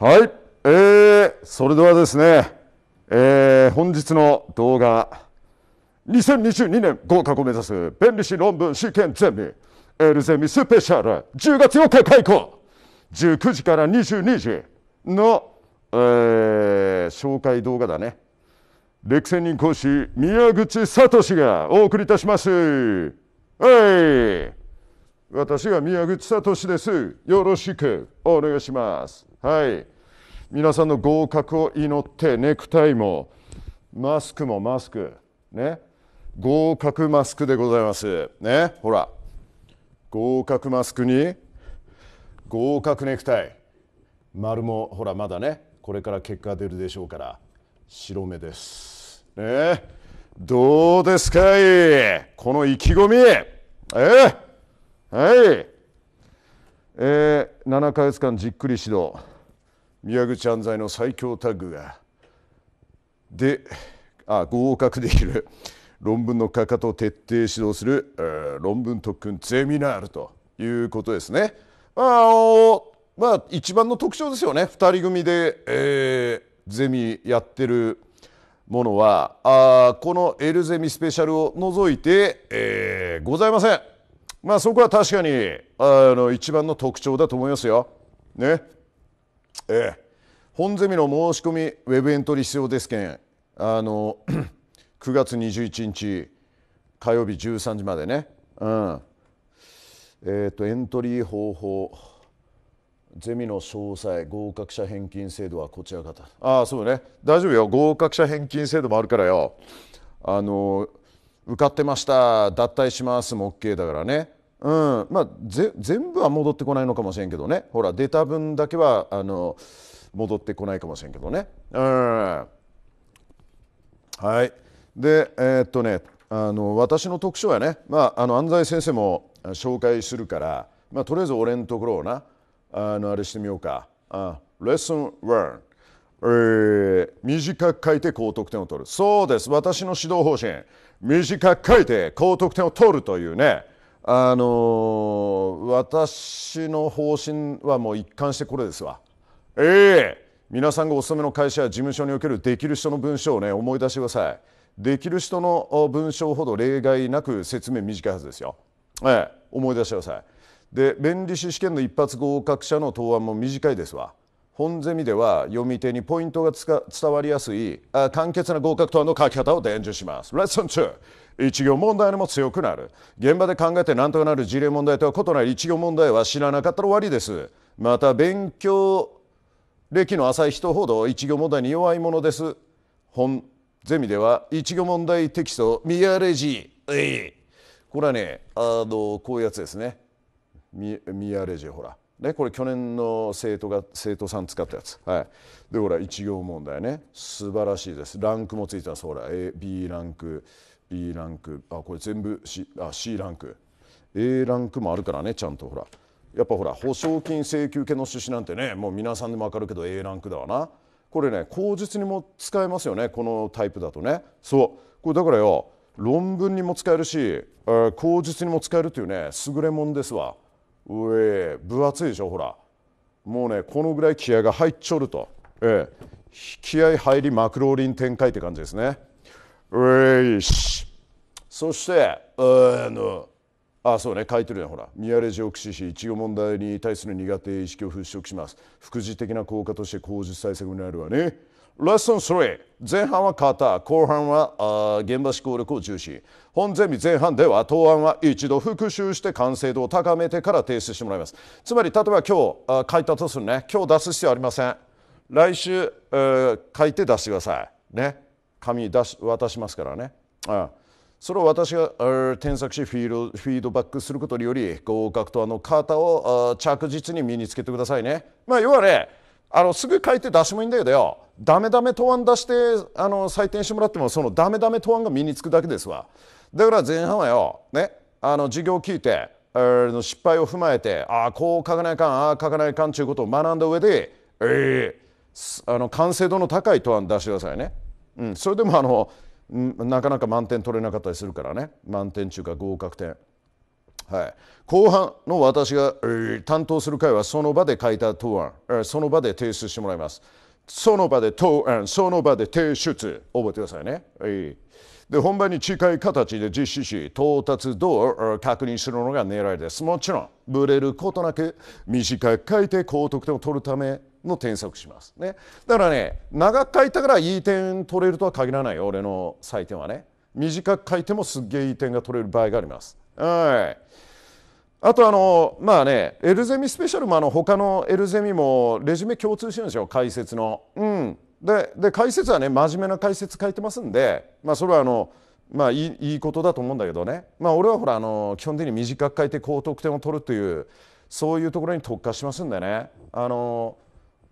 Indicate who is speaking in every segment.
Speaker 1: はい、えー、それではですね、えー、本日の動画、2022年合格を目指す弁理士論文試験ゼミ、エルゼミスペシャル、10月4日開講、19時から22時の、えー、紹介動画だね。歴戦人講師、宮口聡がお送りいたします。はい。私が宮口聡です。よろしくお願いします。はい。皆さんの合格を祈ってネクタイもマスクもマスクね合格マスクでございますねほら合格マスクに合格ネクタイ丸もほらまだねこれから結果出るでしょうから白目ですねどうですかいこの意気込みえー、はいえー、7ヶ月間じっくり指導宮口安西の最強タッグがであ合格できる論文のかかとを徹底指導する、え論文特訓ゼミナールということですね。あのまあ一番の特徴ですよね2人組で、えー、ゼミやってるものはあこの「L ゼミスペシャル」を除いて、えー、ございません。まあそこは確かにあの一番の特徴だと思いますよ。ね。ええ、本ゼミの申し込みウェブエントリー必要ですけんあの9 月21日火曜日13時までね、うん、えっ、ー、とエントリー方法ゼミの詳細合格者返金制度はこちら方ああそうね大丈夫よ合格者返金制度もあるからよあの受かってました脱退しますも OK だからねうんまあ、全部は戻ってこないのかもしれんけどねほら出た分だけはあの戻ってこないかもしれんけどね。うん、はいでえー、っとねあの私の特徴はね、まあ、あの安西先生も紹介するから、まあ、とりあえず俺のところをなあのあれしてみようか。あレッスン1、えー、短く書いて高得点を取るそうです私の指導方針短く書いて高得点を取るというねあの私の方針はもう一貫してこれですわ。ええ皆さんがお勤めの会社や事務所におけるできる人の文章をね思い出してください。できる人の文章ほど例外なく説明短いはずですよ。ええ、思い出してください。で弁理士試験の一発合格者の答案も短いですわ。本ゼミでは読み手にポイントが伝わりやすいあ簡潔な合格答案の書き方を伝授します。レッスン2一行問題にも強くなる現場で考えて何とかなる事例問題とは異なる一行問題は知らなかったら終わりですまた勉強歴の浅い人ほど一行問題に弱いものです本ゼミでは一行問題テキストミアレジこれはねあのこういうやつですねミアレジほらね、これ去年の生徒が生徒さん使ったやつ、はい、でほら一行問題ね素晴らしいですランクもついてますほら A B ランク E ランクあこれ全部 C, あ C ランク A ランクもあるからねちゃんとほらやっぱほら保証金請求権の趣旨なんてねもう皆さんでも分かるけど A ランクだわなこれね口実にも使えますよねこのタイプだとねそうこれだからよ論文にも使えるし、口実にも使えるというね優れもんですわうえ分厚いでしょほらもうねこのぐらい気合が入っちょると、えー、気合入りマクローリン展開って感じですねうえしそしてあのあそうね書いてるやんほらミアレジオクシシいちご問題に対する苦手意識を払拭します副次的な効果として口実対策になるわねレッスン3前半は型後半はあ現場思考力を重視本ゼミ前半では答案は一度復習して完成度を高めてから提出してもらいますつまり例えば今日あ書いたとするね今日出す必要ありません来週、え書いて出してくださいね紙出し渡しますからね、うんそれを私が添削しフィードフィードバックすることにより合格とあの型を着実に身につけてくださいね。まあ、要はねあのすぐ書いて出してもいいんだけどよダメダメ答案出してあの採点してもらってもそのダメダメ答案が身につくだけですわだから前半はよ、ね、あの授業を聞いての失敗を踏まえてああこう書かないかんああ書かないかんということを学んだ上で、えー、あの完成度の高い答案出してくださいね。うん、それでもあのなかなか満点取れなかったりするからね満点中か合格点はい、後半の私が、え担当する会はその場で書いた答案、えその場で提出してもらいますその場で答案その場で提出覚えてくださいね、はいで本番に近い形で実施し到達度を確認するのが狙いですもちろんブレることなく短く書いて高得点を取るための添削します。ね、だからね長く書いたからいい点取れるとは限らないよ俺の採点はね。短く書いてもすっげえいい点が取れる場合があります。はいあとあのまあねエルゼミスペシャルもあの他のエルゼミもレジュメ共通してるんですよ解説の。うん、でで解説はね真面目な解説書いてますんで、まあ、それはあのまあいいいいことだと思うんだけどね、まあ、俺はほらあの基本的に短く書いて高得点を取るというそういうところに特化しますんでねあの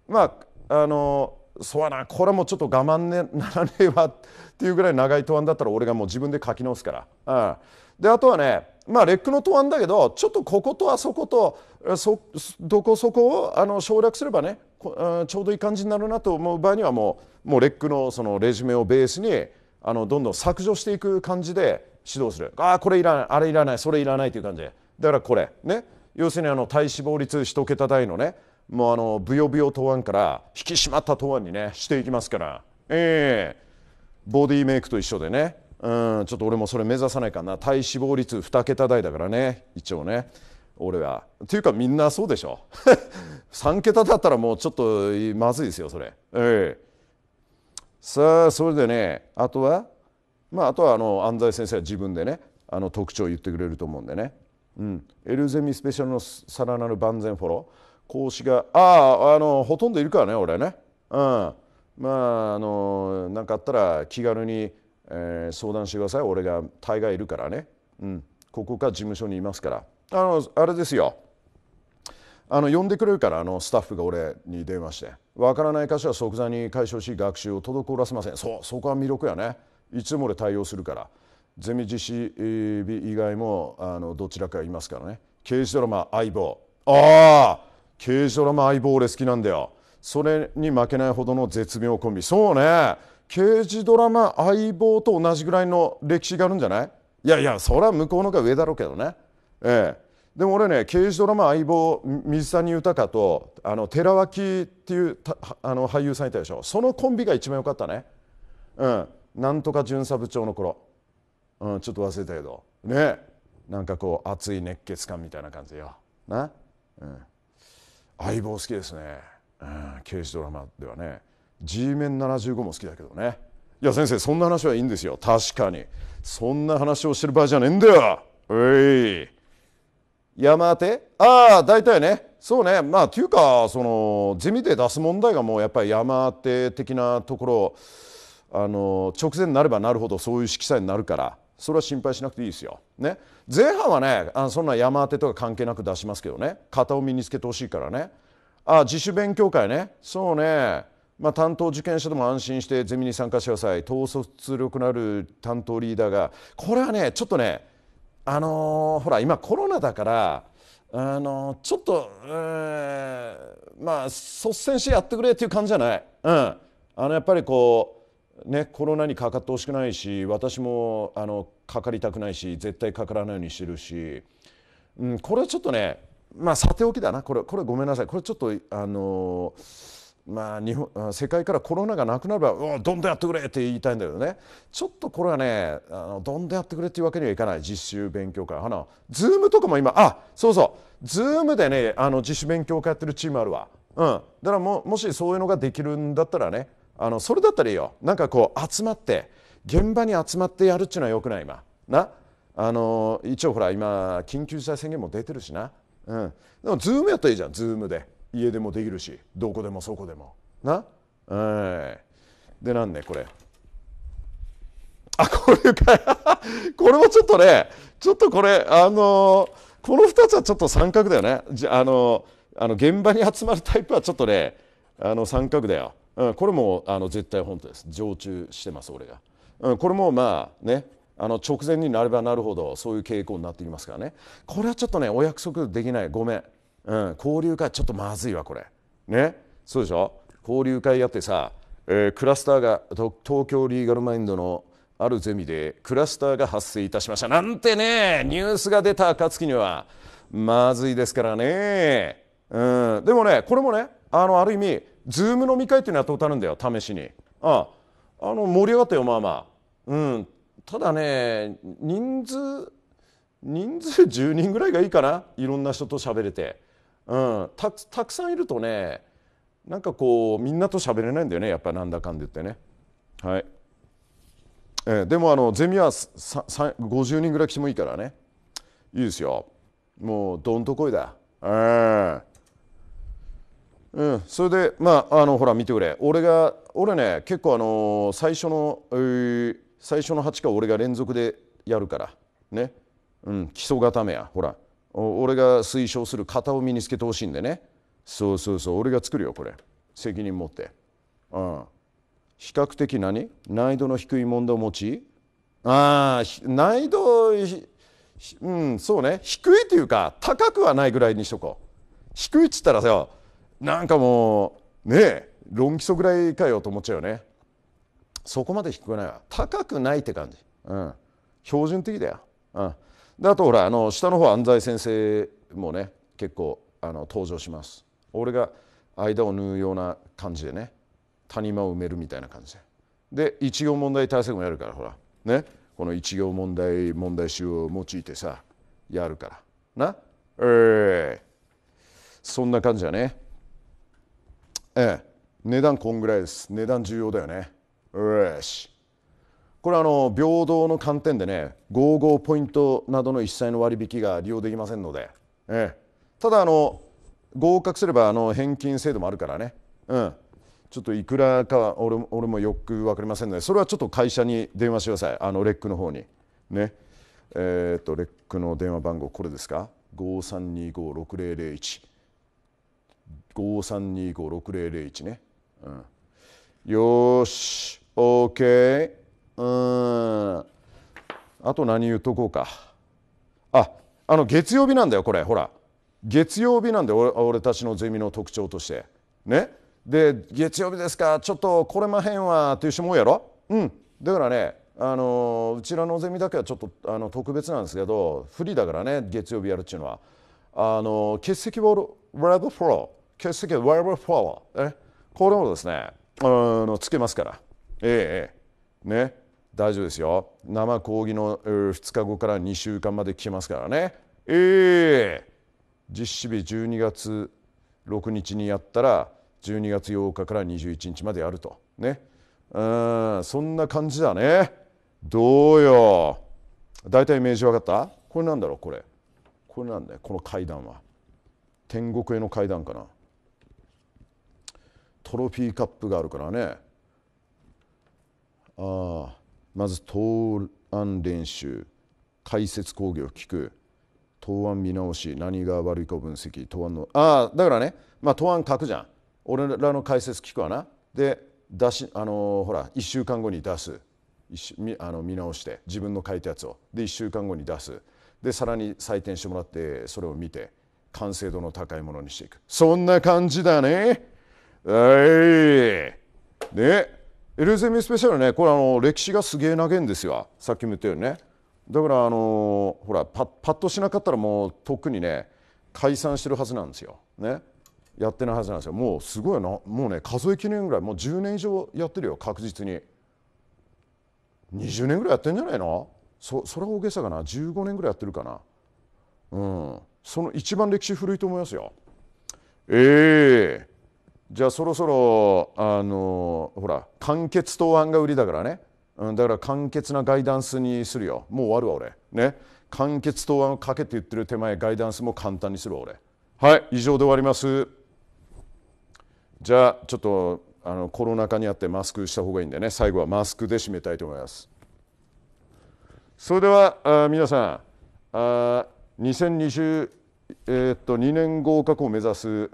Speaker 1: まああのそうやなこれはもうちょっと我慢、ね、ならねえわっていうぐらい長い答案だったら俺がもう自分で書き直すから、うん、であとはねまあレックの答案だけどちょっとこことあそことそどこそこをあの省略すればねこ、うん、ちょうどいい感じになるなと思う場合にはもうもうレックのそのレジュメをベースにあのどんどん削除していく感じで指導するああこれいらないあれいらないそれいらないという感じでだからこれね要するにあの体脂肪率1桁台のねもうあのぶよぶよ答案から引き締まった答案にねしていきますから、えー、ボディメイクと一緒でね、うん、ちょっと俺もそれ目指さないかな体脂肪率2桁台だからね一応ね俺は。っていうかみんなそうでしょ3 桁だったらもうちょっとまずいですよそれ。えー、さあそれでねあとはまああとはあの安西先生は自分でねあの特徴を言ってくれると思うんでね。うん、エルゼミスペシャルのさらなる万全フォロー孔子が「あああのほとんどいるからね俺ね」うんまああの何かあったら気軽に、えー、相談してください俺が大概いるからね、うん、ここか事務所にいますからあのあれですよあの呼んでくれるからあのスタッフが俺に電話して「わからない箇所は即座に解消し学習を滞らせません」そうそこは魅力やねいつも俺対応するからゼミ実施日以外もあのどちらかいますからね刑事ドラマ「相棒」ああ刑事ドラマ相棒俺好きなんだよそれに負けないほどの絶妙コンビそうね刑事ドラマ相棒と同じぐらいの歴史があるんじゃないいやいやそれは向こうのが上だろうけどねええでも俺ね刑事ドラマ相棒水谷豊とあの寺脇っていうあの俳優さんいたでしょそのコンビが一番良かったねうんなんとか巡査部長の頃、うん、ちょっと忘れたけどねなんかこう熱い熱血感みたいな感じよなうん相棒好きですね、うん、刑事ドラマではね G メン75も好きだけどねいや先生そんな話はいいんですよ確かにそんな話をしてる場合じゃねえんだよおい山手ああ大体ねそうねまあというかそのゼミで出す問題がもうやっぱり山手的なところあの直前になればなるほどそういう色彩になるからそれは心配しなくていいですよ、ね、前半はねあそんな山当てとか関係なく出しますけどね型を身につけてほしいからねあ自主勉強会ねそうね、まあ、担当受験者でも安心してゼミに参加してください統率力のある担当リーダーがこれはねちょっとねあのー、ほら今コロナだからあのちょっと、えー、まあ率先してやってくれっていう感じじゃない、うん、あのやっぱりこね、コロナにかかってほしくないし私もあのかかりたくないし絶対かからないようにしてるし、うん、これはちょっとね、まあ、さておきだなこれこれごめんなさいこれちょっとあのまあ、日本世界からコロナがなくなれば「どんどんやってくれ!」って言いたいんだけどねちょっとこれはねあのどんどんやってくれっていうわけにはいかない実習勉強会あのズームとかも今あそうそうズームでねあの自主勉強会やってるチームあるわ、うん、だからももしそういうのができるんだったらねあのそれだったらいいよなんかこう集まって現場に集まってやるっていうのはよくない今なあの一応ほら今緊急事態宣言も出てるしな、うん、でもズームやったらいいじゃんズームで家でもできるしどこでもそこでもな、はいでなんねこれあこれか これもちょっとねちょっとこれあのこの2つはちょっと三角だよねじあのあの現場に集まるタイプはちょっとねあの三角だようん、これもあの絶対本当です常駐してます俺が、うん、これもまあねあの直前になればなるほどそういう傾向になってきますからねこれはちょっとねお約束できないごめん、うん、交流会ちょっとまずいわこれねそうでしょ交流会やってさ、えー、クラスターが東京リーガルマインドのあるゼミでクラスターが発生いたしましたなんてねニュースが出た暁にはまずいですからね、うん、でもねこれもねあのある意味ズーム飲み会っていうのやったことあるんだよ試しにああの盛り上がったよまあまあうんただね人数人数10人ぐらいがいいかないろんな人と喋れて、うん、たたくさんいるとねなんかこうみんなと喋れないんだよねやっぱなんだかんで言ってねはい、えー、でもあのゼミは50人ぐらい来てもいいからねいいですよもうどんとこいだうんうん、それで、まあ、あのほら見てくれ俺が俺ね結構あの最初の、えー、最初の8回俺が連続でやるからね、うん、基礎固めやほら俺が推奨する型を身につけてほしいんでねそうそうそう俺が作るよこれ責任持って、うん、比較的何難易度の低い問題を持ちああ難易度うんそうね低いというか高くはないぐらいにしとこう低いっつったらさなんかもうねえ論基礎ぐらいかよと思っちゃうよねそこまで低くないわ高くないって感じ、うん、標準的だよ、うん、であとほらあの下の方安西先生もね結構あの登場します俺が間を縫うような感じでね谷間を埋めるみたいな感じでで一行問題対策もやるからほらねこの一行問題問題集を用いてさやるからなええー、そんな感じだねええ値段こんぐらいです値段重要だよねよしこれあの平等の観点でね55ポイントなどの一切の割引が利用できませんので、ええ、ただあの合格すればあの返金制度もあるからね、うん、ちょっといくらかは俺俺もよく分かりませんのでそれはちょっと会社に電話してくださいあのレックの方にねえー、っとレックの電話番号これですか53256001五三二五六零零一ね、うん、よし OK うんあと何言っとこうかああの月曜日なんだよこれほら月曜日なんで俺俺たちのゼミの特徴としてねで月曜日ですかちょっとこれまへんわっていう人も多いやろうんだからねあのうちらのゼミだけはちょっとあの特別なんですけどフリーだからね月曜日やるっていうのはあの欠席ル、ラブフロ欠席は wherever follow、ね、これもですねあのつけますから、ええね、大丈夫ですよ生講義の2日後から2週間まで聞けますからねええ実施日12月6日にやったら12月8日から21日までやるとねうんそんな感じだねどうよ大体イメージ分かったこれなんだろうこれこれなんだよこの階段は天国への階段かなトロフィーカップがあるからねああまず答案練習解説講義を聞く答案見直し何が悪いか分析答案のああだからね、まあ、答案書くじゃん俺らの解説聞くわなで出しあのー、ほら1週間後に出すあの見直して自分の書いたやつをで1週間後に出すでさらに採点してもらってそれを見て完成度の高いものにしていくそんな感じだね。えい、ね。エ LSM スペシャルねこれあの歴史がすげえ長いんですよさっきも言ったようにねだからあのほらパパッとしなかったらもうとっくにね解散してるはずなんですよねやってないはずなんですよもうすごいなもうね数えきれぐらいもう10年以上やってるよ確実に20年ぐらいやってんじゃないのそそれは大げさかな15年ぐらいやってるかなうんその一番歴史古いと思いますよええーじゃあそろそろあのほら簡潔答案が売りだからね、うん、だから簡潔なガイダンスにするよもう終わるわ俺ね簡潔答案をかけて言ってる手前ガイダンスも簡単にするわ俺はい以上で終わりますじゃあちょっとあのコロナ禍にあってマスクした方がいいんでね最後はマスクで締めたいと思いますそれではあ皆さんあ2020、えー、っと2年合格を目指す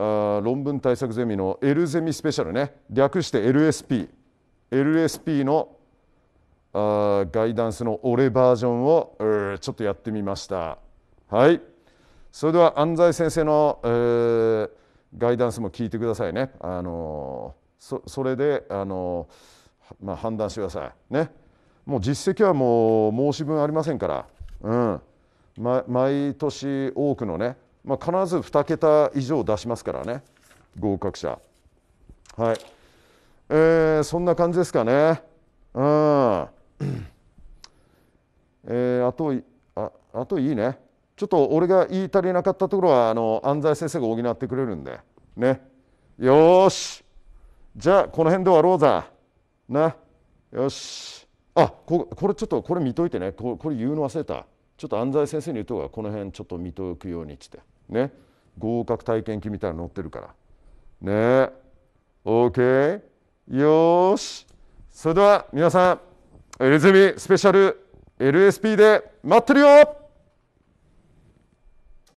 Speaker 1: あ論文対策ゼミの L ゼミスペシャルね略して LSP LSP のあガイダンスの俺バージョンをちょっとやってみましたはいそれでは安西先生の、えガイダンスも聞いてくださいねあのそそれであのー、まあ、判断してくださいねもう実績はもう申し分ありませんから、うん、ま、毎年多くのねまあ、必ず2桁以上出しますからね合格者はい、えー、そんな感じですかねうんえー、あとああといいねちょっと俺が言い足りなかったところはあの安西先生が補ってくれるんでねよしじゃあこの辺で終わろうざなよしあここれちょっとこれ見といてねここれ言うの忘れたちょっと安西先生に言うとここの辺ちょっと見とくようにっつって。ね合格体験記みたいなの載ってるからねえ OK よしそれでは皆さん LSB スペシャル LSP で待ってるよ